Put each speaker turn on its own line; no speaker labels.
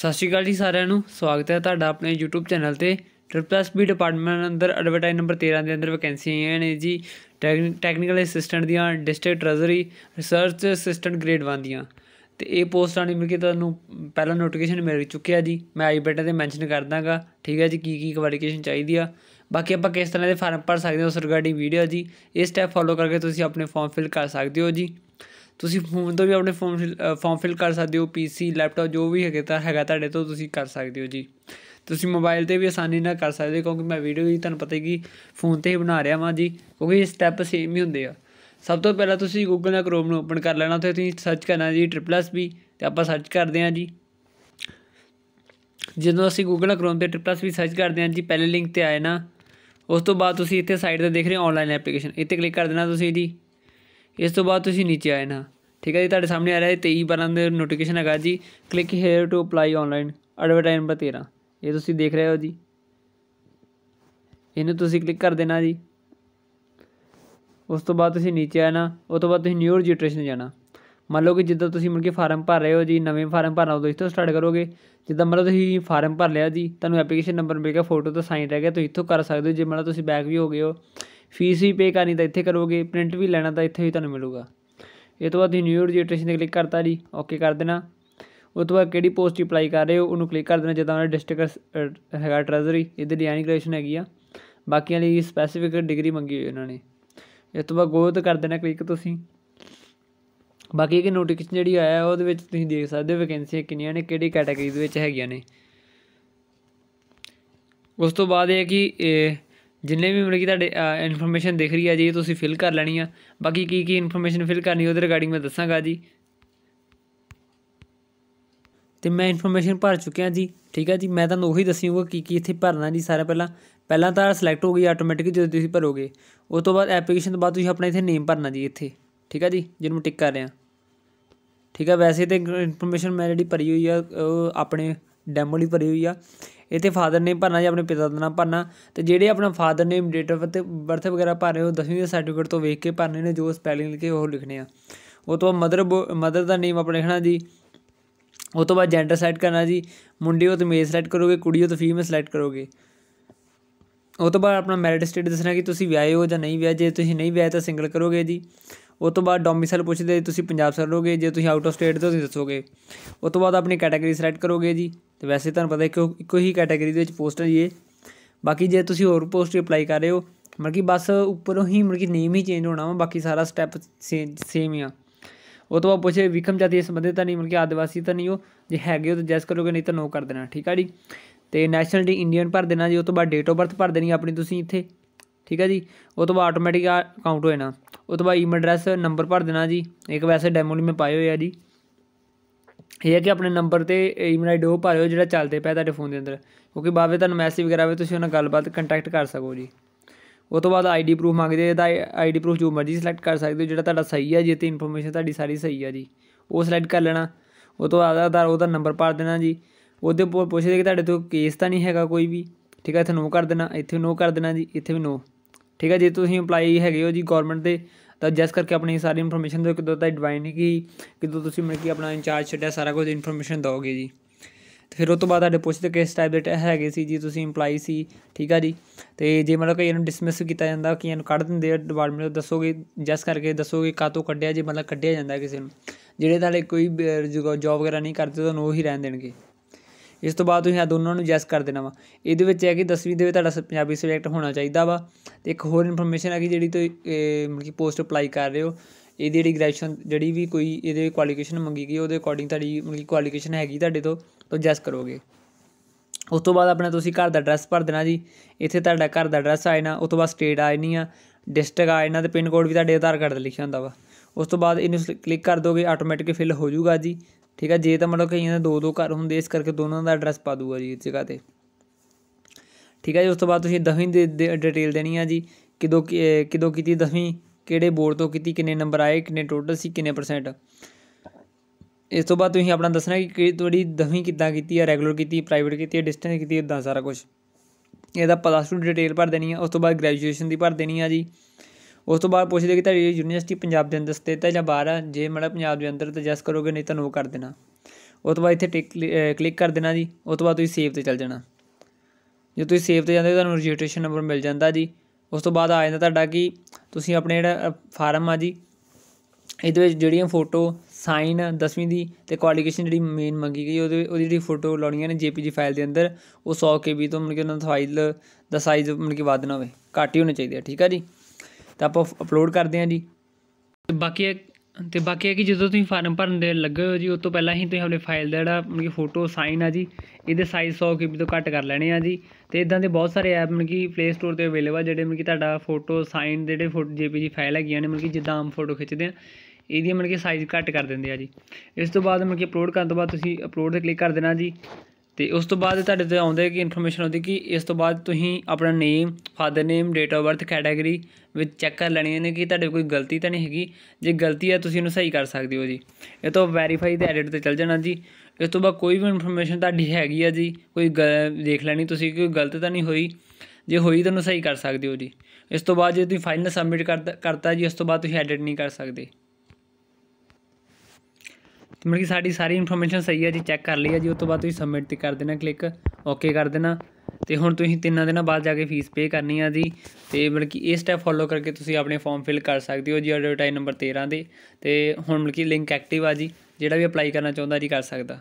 ਸਤਿ ਸ਼੍ਰੀ ਅਕਾਲ ਜੀ ਸਾਰਿਆਂ ਨੂੰ ਸਵਾਗਤ ਹੈ ਤੁਹਾਡਾ ਆਪਣੇ YouTube ਚੈਨਲ ਤੇ ਟ੍ਰਿਪਲਸ ਬੀ ਡਿਪਾਰਟਮੈਂਟ ਅੰਦਰ ਐਡਵਰਟਾਈਜ਼ ਨੰਬਰ 13 ਦੇ ਅੰਦਰ ਵੈਕੈਂਸੀਆਂ ਨੇ ਜੀ ਟੈਕਨੀਕਲ ਅਸਿਸਟੈਂਟ ਦੀਆਂ district treasury research assistant grade 1 ਦੀਆਂ ਤੇ ਇਹ ਪੋਸਟਾਂ ਨੇ ਕੇ ਤੁਹਾਨੂੰ ਪਹਿਲਾਂ ਨੋਟੀਫਿਕੇਸ਼ਨ ਮਿਲ ਚੁੱਕਿਆ ਜੀ ਮੈਂ ਆਈ ਬਟਨ ਤੇ ਮੈਂਸ਼ਨ ਕਰ ਦਾਂਗਾ ਠੀਕ ਹੈ ਜੀ ਕੀ ਕੀ ਕੁਆਲੀਫਿਕੇਸ਼ਨ ਚਾਹੀਦੀ ਆ ਬਾਕੀ ਆਪਾਂ ਕਿਸ ਤਰ੍ਹਾਂ ਦੇ ਫਾਰਮ ਭਰ ਸਕਦੇ ਹਾਂ ਉਸ ਰਿਗਾਰਡਿੰਗ ਵੀਡੀਓ ਜੀ ਇਹ ਸਟੈਪ ਫੋਲੋ ਕਰਕੇ ਤੁਸੀਂ ਆਪਣੇ ਫਾਰਮ ਫਿਲ ਕਰ ਸਕਦੇ ਹੋ ਜੀ ਤੁਸੀਂ ਫੋਨ ਤੋਂ ਵੀ ਆਪਣੇ ਫਾਰਮ ਫਾਰਮ ਫਿਲ ਕਰ ਸਕਦੇ ਹੋ ਪੀਸੀ ਲੈਪਟਾਪ ਜੋ ਵੀ ਹੈਗੇ ਤਾਂ ਹੈਗਾ ਤੁਹਾਡੇ ਤੋਂ ਤੁਸੀਂ ਕਰ ਸਕਦੇ ਹੋ ਜੀ ਤੁਸੀਂ ਮੋਬਾਈਲ ਤੇ ਵੀ ਆਸਾਨੀ ਨਾਲ ਕਰ ਸਕਦੇ ਹੋ ਕਿਉਂਕਿ ਮੈਂ ਵੀਡੀਓ ਵੀ ਤੁਹਾਨੂੰ ਪਤਾ ਹੈ ਕਿ ਫੋਨ ਤੇ ਹੀ ਬਣਾ ਰਿਹਾ ਵਾਂ ਜੀ ਕਿਉਂਕਿ ਇਹ ਸਟੈਪ ਸੇਮ ਹੀ ਹੁੰਦੇ ਆ ਸਭ ਤੋਂ ਪਹਿਲਾਂ ਤੁਸੀਂ ਗੂਗਲ ਦਾ ਕ੍ਰੋਮ ਨੂੰ ਓਪਨ ਕਰ ਲੈਣਾ ਤੇ ਤੁਸੀਂ ਸਰਚ ਕਰਨਾ ਜੀ ++b ਤੇ ਆਪਾਂ ਸਰਚ ਕਰਦੇ ਹਾਂ ਜੀ ਜਦੋਂ ਅਸੀਂ ਗੂਗਲ ਦਾ ਕ੍ਰੋਮ ਤੇ ++b ਸਰਚ ਕਰਦੇ ਹਾਂ ਜੀ ਪਹਿਲੇ ਲਿੰਕ ਤੇ ਆਏ ਨਾ ਉਸ ਤੋਂ ਬਾਅਦ ਤੁਸੀਂ ਇੱਥੇ ਸਾਈਡ ਤੇ ਦੇਖ ਰਹੇ ਹੋ ਆਨਲਾਈਨ ਐਪਲੀਕੇਸ਼ਨ ਇੱਥੇ ਕਲਿੱਕ ਕਰ ਦੇਣਾ ਤੁਸੀਂ ਜੀ ਇਸ ਤੋਂ ਬਾਅਦ ਤੁਸੀਂ ਨੀਚੇ ਆਏ ਨਾ ਠੀਕ ਹੈ ਜੀ ਤੁਹਾਡੇ ਸਾਹਮਣੇ ਆ ਰਿਹਾ ਹੈ 23 ਬਰਨ ਦੇ ਨੋਟੀਫਿਕੇਸ਼ਨ ਹੈਗਾ ਜੀ click here to apply online advertise number 13 ਇਹ ਤੁਸੀਂ ਦੇਖ ਰਹੇ ਹੋ ਜੀ ਇਹਨੂੰ ਤੁਸੀਂ ਕਲਿੱਕ ਕਰ ਦੇਣਾ ਜੀ ਉਸ ਤੋਂ ਬਾਅਦ ਤੁਸੀਂ ਨੀਚੇ ਆਣਾ ਉਸ ਤੋਂ ਬਾਅਦ ਤੁਸੀਂ ਨਿਊ ਰਜਿਸਟ੍ਰੇਸ਼ਨ ਜਾਣਾ ਮੰਨ ਲਓ ਕਿ ਜਿੱਦਾਂ ਤੁਸੀਂ ਮੁੜ ਕੇ ਫਾਰਮ ਭਰ ਰਹੇ ਹੋ ਜੀ ਨਵੇਂ ਫਾਰਮ ਭਰਨਾ ਉਦੋਂ ਇੱਥੋਂ ਸਟਾਰਟ ਕਰੋਗੇ ਜਿੱਦਾਂ ਲਓ ਤੁਸੀਂ ਫਾਰਮ ਭਰ ਲਿਆ ਜੀ ਤੁਹਾਨੂੰ ਐਪਲੀਕੇਸ਼ਨ ਨੰਬਰ ਮਿਲ ਗਿਆ ਫੋਟੋ ਤੇ ਸਾਈਨ ਰਹਿ ਗਿਆ ਤੁਸੀਂ ਇੱਥੋਂ ਕਰ ਸਕਦੇ ਹੋ ਜੇ ਲਓ ਤੁਸੀਂ ਬੈਕ ਵੀ ਹੋ ਗਏ ਹੋ ਫੀਸ ਵੀ ਪੇ ਕਰਨੀ ਤਾਂ ਇੱਥੇ ਕਰੋਗੇ ਪ੍ਰਿੰਟ ਵੀ ਲੈਣਾ ਤਾਂ ਇੱਥੇ ਹੀ ਤੁਹਾਨੂੰ ਮਿਲੂਗਾ ਇਹ ਤੋਂ ਬਾਅਦ ਤੁਸੀਂ ਨਿਊ ਰਜਿਸਟ੍ਰੇਸ਼ਨ ਤੇ ਕਲਿੱਕ ਕਰਤਾ ਜੀ ਓਕੇ ਕਰ ਦੇਣਾ ਉਸ ਤੋਂ ਬਾਅਦ ਕਿਹੜੀ ਪੋਸਟ ਅਪਲਾਈ ਕਰ ਰਹੇ ਹੋ ਉਹਨੂੰ ਕਲਿੱਕ ਕਰ ਦੇਣਾ ਜਿੱਦਾਂ ਉਹਨਾਂ ਡਿਸਟ੍ਰਿਕਟ ਹੈਗਾ ਟ੍ਰੈਜ਼ਰੀ ਇਹਦੇ ਲਈ ਐਨਕਲੇਸ਼ਨ ਹੈਗੀ ਆ ਬਾਕੀਆਂ ਲਈ ਸਪੈਸੀਫਿਕ ਡਿਗਰੀ ਮੰਗੀ ਹੋਈ ਉਹਨਾਂ ਨੇ ਇਸ ਤੋਂ ਬਾਅਦ ਗੋਤ ਕਰ ਦੇਣਾ ਕਲਿੱਕ ਤੁਸੀਂ ਬਾਕੀ ਇਹ ਕਿ ਨੋਟੀਫਿਕੇਸ਼ਨ ਜਿਹੜੀ ਆਇਆ ਉਹਦੇ ਵਿੱਚ ਤੁਸੀਂ ਦੇਖ ਸਕਦੇ ਹੋ ਵੈਕੈਂਸੀਆਂ ਕਿੰਨੀਆਂ ਨੇ ਕਿਹੜੀ ਕੈਟਾਗਰੀ ਦੇ ਵਿੱਚ ਹੈਗੀਆਂ ਨੇ ਉਸ ਤੋਂ ਬਾਅਦ ਇਹ ਕਿ ਜਿੰਨੇ ਵੀ ਮਤਲਬ ਤੁਹਾਡੇ ਇਨਫੋਰਮੇਸ਼ਨ ਦਿਖ ਰਹੀ ਹੈ ਜੀ ਤੁਸੀਂ ਫਿਲ ਕਰ ਲੈਣੀ ਆ ਬਾਕੀ ਕੀ ਕੀ ਇਨਫੋਰਮੇਸ਼ਨ ਫਿਲ ਕਰਨੀ ਉਹਦੇ ਰਿਗਾਰਡਿੰਗ ਮੈਂ ਦੱਸਾਂਗਾ ਜੀ ਤੇ ਮੈਂ ਇਨਫੋਰਮੇਸ਼ਨ ਭਰ ਚੁੱਕਿਆ ਜੀ ਠੀਕ ਹੈ ਜੀ ਮੈਂ ਤੁਹਾਨੂੰ ਉਹੀ ਦੱਸਿਆਗਾ ਕੀ ਕੀ ਇੱਥੇ ਭਰਨਾ ਜੀ ਸਾਰਾ ਪਹਿਲਾਂ ਪਹਿਲਾਂ ਤਾਂ ਸਿਲੈਕਟ ਹੋ ਗਈ ਆਟੋਮੈਟਿਕ ਜਦੋਂ ਤੁਸੀਂ ਭਰੋਗੇ ਉਸ ਤੋਂ ਬਾਅਦ ਐਪਲੀਕੇਸ਼ਨ ਤੋਂ ਬਾਅਦ ਤੁਸੀਂ ਆਪਣਾ ਇੱਥੇ ਨੇਮ ਭਰਨਾ ਜੀ ਇੱਥੇ ਠੀਕ ਹੈ ਜੀ ਜਿਹਨੂੰ ਟਿਕ ਕਰ ਰਿਹਾ ਠੀਕ ਹੈ ਵੈਸੇ ਤੇ ਇਨਫੋਰਮੇਸ਼ਨ ਮੈਂ ਜਿਹੜੀ ਭਰੀ ਹੋਈ ਆ ਆਪਣੇ ਡੈਮੋ ਲਈ ਭਰੀ ਹੋਈ ਆ ਇੱਥੇ ਫਾਦਰ ਨੇਮ ਭਰਨਾ ਜਾਂ ਆਪਣੇ ਪਿਤਾ ਦਾ ਨਾਮ ਭਰਨਾ ਤੇ ਜਿਹੜੇ ਆਪਣਾ father name date of birth ਵਗੈਰਾ ਭਰ ਰਹੇ ਹੋ ਦਸਵੀਂ ਦੇ ਸਰਟੀਫਿਕੇਟ ਤੋਂ ਵੇਖ ਕੇ ਭਰਨੇ ਨੇ ਜੋ ਸਪੈਲਿੰਗ ਲਿਖੇ ਉਹ ਲਿਖਣੇ ਆ ਉਹ ਤੋਂ ਮਦਰ ਮਦਰ ਦਾ ਨੇਮ ਆਪਣਾ ਲਿਖਣਾ ਜੀ ਉਹ ਤੋਂ ਬਾਅਦ ਜੈਂਡਰ ਸੈਟ ਕਰਨਾ ਜੀ ਮੁੰਡੇ ਹੋ ਤਾਂ ਮੇਲ ਸੈਲੈਕਟ ਕਰੋਗੇ ਕੁੜੀ ਹੋ ਤਾਂ ਫੀਮੇਲ ਸੈਲੈਕਟ ਕਰੋਗੇ ਉਹ ਤੋਂ ਬਾਅਦ ਆਪਣਾ ਮੈਰਿਡ ਸਟੇਟ ਦੱਸਣਾ ਕਿ ਤੁਸੀਂ ਵਿਆਹੇ ਹੋ ਜਾਂ ਨਹੀਂ ਵਿਆਹੇ ਜੇ ਤੁਸੀਂ ਨਹੀਂ ਵਿਆਹੇ ਤਾਂ ਸਿੰਗਲ ਕਰੋਗੇ ਜੀ ਉਸ ਤੋਂ ਬਾਅਦ ਡੋਮਿਸਾਈਲ ਪੁੱਛਦੇ ਤੁਸੀਂ ਪੰਜਾਬ ਸਰੋਗੇ ਜੇ ਤੁਸੀਂ ਆਊਟ ਆਫ ਸਟੇਟ ਤੋਂ ਤੁਸੀਂ ਦੱਸੋਗੇ ਉਸ ਤੋਂ ਬਾਅਦ ਆਪਣੀ ਕੈਟਾਗਰੀ ਸਿਲੈਕਟ ਕਰੋਗੇ ਜੀ ਤੇ ਵੈਸੇ ਤੁਹਾਨੂੰ ਪਤਾ ਹੈ ਕਿ ਇੱਕੋ ਹੀ ਕੈਟਾਗਰੀ ਦੇ ਵਿੱਚ ਪੋਸਟ ਹੈ ਜੀ ਇਹ ਬਾਕੀ ਜੇ ਤੁਸੀਂ ਹੋਰ ਪੋਸਟ ਅਪਲਾਈ ਕਰ ਰਹੇ ਹੋ ਮਤਲਬ ਕਿ ਬਸ ਉੱਪਰੋਂ ਹੀ ਮਤਲਬ ਕਿ ਨੇਮ ਹੀ ਚੇਂਜ ਹੋਣਾ ਵਾ ਬਾਕੀ ਸਾਰਾ ਸਟੈਪ ਸੇਮ ਹੀ ਆ ਉਹ ਤੋਂ ਬਾਅਦ ਪੁੱਛੇ ਵਿਕਮ ਜਾਤੀ ਸੰਬੰਧਿਤ ਤਾਂ ਨਹੀਂ ਮਤਲਬ ਕਿ ਆਦਿਵਾਸੀ ਤਾਂ ਨਹੀਂ ਹੋ ਜੇ ਹੈਗੇ ਹੋ ਤਾਂ ਜੈਸ ਕਰੋਗੇ ਨਹੀਂ ਤਾਂ ਨੋ ਕਰ ਦੇਣਾ ਠੀਕ ਆ ਜੀ ਤੇ ਨੈਸ਼ਨਲਟੀ ਇੰਡੀਅਨ ਭਰ ਦੇਣਾ ਜੀ ਉਸ ਤੋਂ ਬਾਅਦ ਡੇਟ ਆਫ ਬਰਥ ਭਰ ਦੇਣੀ ਆਪਣੀ ਤੁਸੀਂ ਇੱਥੇ ਠੀਕ ਆ ਜੀ ਉਸ ਤੋਂ ਬਾਅਦ ਆਟੋਮੈਟਿਕ ਅਕਾਊਂਟ ਹੋ ਜਾਣਾ ਉਹ ਤੋਂ ਬਾਅਦ ਈਮੇਲ ਐਡਰੈਸ ਨੰਬਰ ਭਰ ਦੇਣਾ ਜੀ ਇੱਕ ਵੈਸੇ ਡੈਮੋ ਲਈ ਮੈਂ ਪਾਏ ਹੋਏ ਆ ਜੀ ਇਹ ਹੈ ਕਿ ਆਪਣੇ ਨੰਬਰ ਤੇ ਈਮੇਲ ਆਈਡੀ ਉਹ ਭਰਿਓ ਜਿਹੜਾ ਚੱਲਦੇ ਪਿਆ ਤੁਹਾਡੇ ਫੋਨ ਦੇ ਅੰਦਰ ਕਿਉਂਕਿ ਬਾਅਦ ਵਿੱਚ ਤੁਹਾਨੂੰ ਮੈਸੇਜ ਵਗੈਰਾ ਆਵੇ ਤੁਸੀਂ ਉਹਨਾਂ ਨਾਲ ਗੱਲਬਾਤ ਕੰਟੈਕਟ ਕਰ ਸਕੋ ਜੀ ਉਸ ਤੋਂ ਬਾਅਦ ਆਈਡੀ ਪ੍ਰੂਫ ਮੰਗਦੇ ਇਹਦਾ ਆਈਡੀ ਪ੍ਰੂਫ ਜੋ ਮਰਜ਼ੀ ਸਿਲੈਕਟ ਕਰ ਸਕਦੇ ਹੋ ਜਿਹੜਾ ਤੁਹਾਡਾ ਸਹੀ ਹੈ ਜੇ ਤੇ ਇਨਫੋਰਮੇਸ਼ਨ ਤੁਹਾਡੀ ਸਾਰੀ ਸਹੀ ਹੈ ਜੀ ਉਹ ਸਿਲੈਕਟ ਕਰ ਲੈਣਾ ਉਹ ਤੋਂ ਬਾਅਦ ਆਧਾਰ ਉਹਦਾ ਨੰਬਰ ਭਰ ਦੇਣਾ ਜੀ ਉਹਦੇ ਪੁੱਛਦੇ ਕਿ ਤੁਹਾਡੇ ਤੋਂ ਕੇਸ ਤਾਂ ਨਹੀਂ ਹੈਗਾ ਕੋਈ ਵੀ ਠੀਕ ਹੈ ਇੱਥੇ ਨੋ ਕਰ ਦੇਣਾ ਇੱਥੇ ਨੋ ਕਰ ਦੇਣਾ ਜੀ ਇੱਥੇ ਵੀ ਨੋ ਠੀਕ ਹੈ ਜੇ ਤੁਸੀਂ ਅਪਲਾਈ ਹੈਗੇ ਹੋ ਜੀ ਗਵਰਨਮੈਂਟ ਦੇ ਤਾਂ ਜੈਸ ਕਰਕੇ ਆਪਣੀ ਸਾਰੀ ਇਨਫੋਰਮੇਸ਼ਨ ਦਿਓ ਕਿਦੋਂ ਤਾਂ ਐਡਵਾਈਨ ਕੀ ਕਿਦੋਂ ਤੁਸੀਂ ਮਿਲ ਕੇ ਆਪਣਾ ਇੰਚਾਰਜ ਛੱਡਿਆ ਸਾਰਾ ਕੁਝ ਇਨਫੋਰਮੇਸ਼ਨ ਦੋਗੇ ਜੀ ਤੇ ਫਿਰ ਉਸ ਤੋਂ ਬਾਅਦ ਸਾਡੇ ਪੁੱਛਦੇ ਕਿਸ ਟਾਈਪ ਦੇ ਹੈਗੇ ਸੀ ਜੀ ਤੁਸੀਂ ਅਪਲਾਈ ਸੀ ਠੀਕ ਆ ਜੀ ਤੇ ਜੇ ਮਤਲਬ ਕਿ ਇਹਨੂੰ ਡਿਸਮਿਸ ਕੀਤਾ ਜਾਂਦਾ ਕਿ ਇਹਨੂੰ ਕੱਢ ਦਿੰਦੇ ਆ ਡਿਪਾਰਟਮੈਂਟ ਤੋਂ ਦੱਸੋਗੇ ਜੈਸ ਕਰਕੇ ਦੱਸੋਗੇ ਕਾਤੋਂ ਕੱਢਿਆ ਜੇ ਮਤਲਬ ਕੱਢਿਆ ਜਾਂਦਾ ਕਿਸੇ ਨੂੰ ਜਿਹੜੇ ਨਾਲੇ ਕੋਈ ਜੋਬ ਵਗੈਰਾ ਨਹੀਂ ਕਰਦੇ ਤੁਹਾਨੂੰ ਉਹ ਹੀ ਰਹਿਣ ਦੇਣਗੇ ਇਸ ਤੋਂ ਬਾਅਦ ਤੁਸੀਂ ਇਹ ਦੋਨਾਂ ਨੂੰ ਜੈਸ ਕਰ ਦੇਣਾ ਵਾ ਇਹਦੇ ਵਿੱਚ ਹੈ ਕਿ 10ਵੀਂ ਦੇ ਵਿੱਚ ਤੁਹਾਡਾ ਪੰਜਾਬੀ ਸਬਜੈਕਟ ਹੋਣਾ ਚਾਹੀਦਾ ਵਾ ਤੇ ਇੱਕ ਹੋਰ ਇਨਫੋਰਮੇਸ਼ਨ ਹੈ ਕਿ ਜਿਹੜੀ ਤੁਸੀਂ ਮਤਲਬ ਕਿ ਪੋਸਟ ਅਪਲਾਈ ਕਰ ਰਹੇ ਹੋ ਇਹਦੀ ਜਿਹੜੀ ਗ੍ਰੈਜੂਏਸ਼ਨ ਜਿਹੜੀ ਵੀ ਕੋਈ ਇਹਦੇ ਕੁਆਲੀਫਿਕੇਸ਼ਨ ਮੰਗੀ ਗਈ ਉਹਦੇ ਅਕੋਰਡਿੰਗ ਤੁਹਾਡੀ ਮਤਲਬ ਕਿ ਕੁਆਲੀਫਿਕੇਸ਼ਨ ਹੈਗੀ ਤੁਹਾਡੇ ਤੋਂ ਤਾਂ ਜੈਸ ਕਰੋਗੇ ਉਸ ਤੋਂ ਬਾਅਦ ਆਪਣਾ ਤੁਸੀਂ ਘਰ ਦਾ ਐਡਰੈਸ ਭਰ ਦੇਣਾ ਜੀ ਇੱਥੇ ਤੁਹਾਡਾ ਘਰ ਦਾ ਐਡਰੈਸ ਆ ਜਾਣਾ ਉਸ ਤੋਂ ਬਾਅਦ ਸਟੇਟ ਆ ਜਾਣੀ ਆ ਡਿਸਟ੍ਰਿਕਟ ਆ ਜਾਣਾ ਤੇ ਪਿੰਨ ਕੋਡ ਵੀ ਤੁਹਾਡੇ ਆਧਾਰ ਕਾਰਡ ਤੇ ਲਿਖਿਆ ਹੁੰਦਾ ਵਾ ਉਸ ਤੋਂ ਬਾਅਦ ਇਹਨੂੰ ਕਲਿੱਕ ਕਰ ਦੋਗੇ ਆਟੋਮੈਟਿਕ ਫਿਲ ਹੋ ਜਾਊਗਾ ਜੀ ਠੀਕ ਹੈ ਜੇ ਤਾਂ ਮਤਲਬ ਕਈਆਂ ਦੇ ਦੋ ਦੋ ਘਰ ਹੁੰਦੇ ਇਸ ਕਰਕੇ ਦੋਨਾਂ ਦਾ ਐਡਰੈਸ ਪਾ ਦੂਗਾ ਜੀ ਇਸ ਜਗ੍ਹਾ ਤੇ ਠੀਕ ਹੈ ਜੀ ਉਸ ਤੋਂ ਬਾਅਦ ਤੁਸੀਂ ਦਸਵੀਂ ਦੇ ਡਿਟੇਲ ਦੇਣੀ ਆ ਜੀ ਕਿਦੋਂ ਕਿਦੋਂ ਕੀਤੀ ਦਸਵੀਂ ਕਿਹੜੇ ਬੋਰਡ ਤੋਂ ਕੀਤੀ ਕਿੰਨੇ ਨੰਬਰ ਆਏ ਕਿੰਨੇ ਟੋਟਲ ਸੀ ਕਿੰਨੇ ਪਰਸੈਂਟ ਇਸ ਤੋਂ ਬਾਅਦ ਤੁਸੀਂ ਆਪਣਾ ਦੱਸਣਾ ਕਿ ਤੁਹਾਡੀ ਦਸਵੀਂ ਕਿੱਦਾਂ ਕੀਤੀ ਆ ਰੈਗੂਲਰ ਕੀਤੀ ਪ੍ਰਾਈਵੇਟ ਕੀਤੀ ਆ ਡਿਸਟੈਂਸ ਕੀਤੀ ਇਦਾਂ ਸਾਰਾ ਕੁਝ ਇਹਦਾ ਪਲੱਸ 2 ਡਿਟੇਲ ਭਰ ਦੇਣੀ ਆ ਉਸ ਤੋਂ ਬਾਅਦ ਗ੍ਰੈਜੂਏਸ਼ਨ ਦੀ ਭਰ ਦੇਣੀ ਆ ਜੀ ਉਸ ਤੋਂ ਬਾਅਦ ਪੁੱਛਦੇ ਕਿ ਤੁਹਾਡੀ ਯੂਨੀਵਰਸਿਟੀ ਪੰਜਾਬ ਦੇ ਅੰਦਰ ਸਥਿਤ ਹੈ ਜਾਂ ਬਾਹਰ ਹੈ ਜੇ ਮੜਾ ਪੰਜਾਬ ਦੇ ਅੰਦਰ ਤਾਂ ਜੈਸ ਕਰੋਗੇ ਨਹੀਂ ਤਾਂ ਨੋ ਕਰ ਦੇਣਾ ਉਸ ਤੋਂ ਬਾਅਦ ਇੱਥੇ ਟਿਕ ਕਲਿੱਕ ਕਰ ਦੇਣਾ ਜੀ ਉਸ ਤੋਂ ਬਾਅਦ ਤੁਸੀਂ ਸੇਵ ਤੇ ਚੱਲ ਜਾਣਾ ਜੇ ਤੁਸੀਂ ਸੇਵ ਤੇ ਜਾਂਦੇ ਤੁਹਾਨੂੰ ਰਜਿਸਟ੍ਰੇਸ਼ਨ ਨੰਬਰ ਮਿਲ ਜਾਂਦਾ ਜੀ ਉਸ ਤੋਂ ਬਾਅਦ ਆ ਜਾਂਦਾ ਤੁਹਾਡਾ ਕਿ ਤੁਸੀਂ ਆਪਣੇ ਜਿਹੜਾ ਫਾਰਮ ਆ ਜੀ ਇਹਦੇ ਵਿੱਚ ਜਿਹੜੀਆਂ ਫੋਟੋ ਸਾਈਨ 10ਵੀਂ ਦੀ ਤੇ ਕੁਆਲੀਫਿਕੇਸ਼ਨ ਜਿਹੜੀ ਮੇਨ ਮੰਗੀ ਗਈ ਉਹਦੇ ਉਹਦੀ ਜਿਹੜੀ ਫੋਟੋ ਲਾਉਣੀਆਂ ਨੇ ਜੀਪੀਜੀ ਫਾਈਲ ਦੇ ਅੰਦਰ ਉਹ 100 KB ਤੋਂ ਮਨ ਕੇ ਉਹਨਾਂ ਦਾ ਫਾਈਲ ਦਾ ਸਾਈਜ਼ ਮਨ ਕੇ ਵਧਣਾ ਹੋਵੇ ਘੱਟ ਹੀ ਹੋਣਾ ਚਾਹੀਦਾ ਠੀਕ ਆ ਜੀ ਤਾਂ ਆਪਾਂ ਅਪਲੋਡ ਕਰਦੇ ਹਾਂ ਜੀ ਤੇ ਬਾਕੀ ਤੇ ਬਾਕੀ ਹੈ ਕਿ ਜਦੋਂ ਤੁਸੀਂ ਫਾਰਮ ਭਰਨ ਦੇ ਲੱਗੇ ਹੋ ਜੀ ਉਸ ਤੋਂ ਪਹਿਲਾਂ ਹੀ ਤੁਸੀਂ ਆਪਣੇ ਫਾਈਲ ਦਾ ਜਿਹੜਾ ਮਨ ਕੀ ਫੋਟੋ ਸਾਈਨ ਆ ਜੀ ਇਹਦੇ ਸਾਈਜ਼ 100 KB ਤੋਂ ਘੱਟ ਕਰ ਲੈਣੇ ਆ ਜੀ ਤੇ ਇਦਾਂ ਦੇ ਬਹੁਤ ਸਾਰੇ ਐਪ ਮਨ ਕੀ ਪਲੇ ਸਟੋਰ ਤੇ ਅਵੇਲੇਬਲ ਜਿਹੜੇ ਮਨ ਕੀ ਤੁਹਾਡਾ ਫੋਟੋ ਸਾਈਨ ਜਿਹੜੇ ਫੋਟੋ JPG ਫਾਈਲ ਹੈਗੀਆਂ ਨੇ ਮਨ ਕੀ ਜਿੱਦਾਂ ਆਮ ਫੋਟੋ ਖਿੱਚਦੇ ਆ ਇਹਦੀ ਮਨ ਕੀ ਸਾਈਜ਼ ਘੱਟ ਕਰ ਦਿੰਦੇ ਆ ਜੀ ਇਸ ਤੋਂ ਬਾਅਦ ਮਨ ਕੀ ਅਪਲੋਡ ਕਰਨ ਤੋਂ ਬਾਅਦ ਤੁਸੀਂ ਅਪਲੋਡ ਤੇ ਕਲਿੱਕ ਕਰ ਦੇਣਾ ਜੀ ਤੇ ਉਸ ਤੋਂ ਬਾਅਦ ਤੁਹਾਡੇ ਤੇ ਆਉਂਦੇ ਕਿ ਇਨਫੋਰਮੇਸ਼ਨ ਆਉਂਦੀ ਕਿ ਇਸ ਤੋਂ ਬਾਅਦ ਤੁਸੀਂ ਆਪਣਾ name father name date of birth category ਵਿੱਚ ਚੈੱਕ ਕਰ ਲੈਣੀ ਹੈ ਕਿ ਤੁਹਾਡੇ ਕੋਈ ਗਲਤੀ ਤਾਂ ਨਹੀਂ ਹੈਗੀ ਜੇ ਗਲਤੀ ਹੈ ਤੁਸੀਂ ਉਹਨੂੰ ਸਹੀ ਕਰ ਸਕਦੇ ਹੋ ਜੀ ਇਹ ਤੋਂ ਵੈਰੀਫਾਈ ਤੇ ਐਡਿਟ ਤੇ ਚੱਲ ਜਾਣਾ ਜੀ ਇਸ ਤੋਂ ਬਾਅਦ ਕੋਈ ਵੀ ਇਨਫੋਰਮੇਸ਼ਨ ਤੁਹਾਡੀ ਹੈਗੀ ਆ ਜੀ ਕੋਈ ਦੇਖ ਲੈਣੀ ਤੁਸੀਂ ਕੋਈ ਗਲਤ ਤਾਂ ਨਹੀਂ ਹੋਈ ਜੇ ਹੋਈ ਤਾਂ ਉਹਨੂੰ ਸਹੀ ਕਰ ਸਕਦੇ ਹੋ ਜੀ ਇਸ ਤੋਂ ਬਾਅਦ ਜੇ ਤੁਸੀਂ ਫਾਈਨਲ ਸਬਮਿਟ ਕਰਤਾ ਜੀ ਉਸ ਤੋਂ ਬਾਅਦ ਤੁਸੀਂ ਐਡਿਟ ਨਹੀਂ ਕਰ ਸਕਦੇ ਮਤਲਬ ਕਿ ਸਾਡੀ ਸਾਰੀ ਇਨਫੋਰਮੇਸ਼ਨ ਸਹੀ ਹੈ ਜੀ ਚੈੱਕ ਕਰ ਲਈ ਹੈ ਜੀ ਉਸ ਤੋਂ ਬਾਅਦ ਤੁਸੀਂ ਸਬਮਿਟ ਤੇ ਕਰ ਦੇਣਾ ਕਲਿੱਕ ਓਕੇ ਕਰ ਦੇਣਾ ਤੇ ਹੁਣ ਤੁਸੀਂ ਤਿੰਨਾਂ ਦਿਨਾਂ ਬਾਅਦ ਜਾ ਕੇ ਫੀਸ ਪੇ ਕਰਨੀ ਆ ਜੀ ਤੇ ਮਤਲਬ ਕਿ ਇਹ ਸਟੈਪ ਫੋਲੋ ਕਰਕੇ ਤੁਸੀਂ ਆਪਣੇ ਫਾਰਮ ਫਿਲ ਕਰ ਸਕਦੇ ਹੋ ਜੀ ਅਡਵਰਟਾਈਜ਼ ਨੰਬਰ 13 ਦੇ ਤੇ ਹੁਣ ਮਤਲਬ ਕਿ ਲਿੰਕ ਐਕਟਿਵ ਆ ਜੀ ਜਿਹੜਾ ਵੀ ਅਪਲਾਈ ਕਰਨਾ ਚਾਹੁੰਦਾ ਜੀ ਕਰ ਸਕਦਾ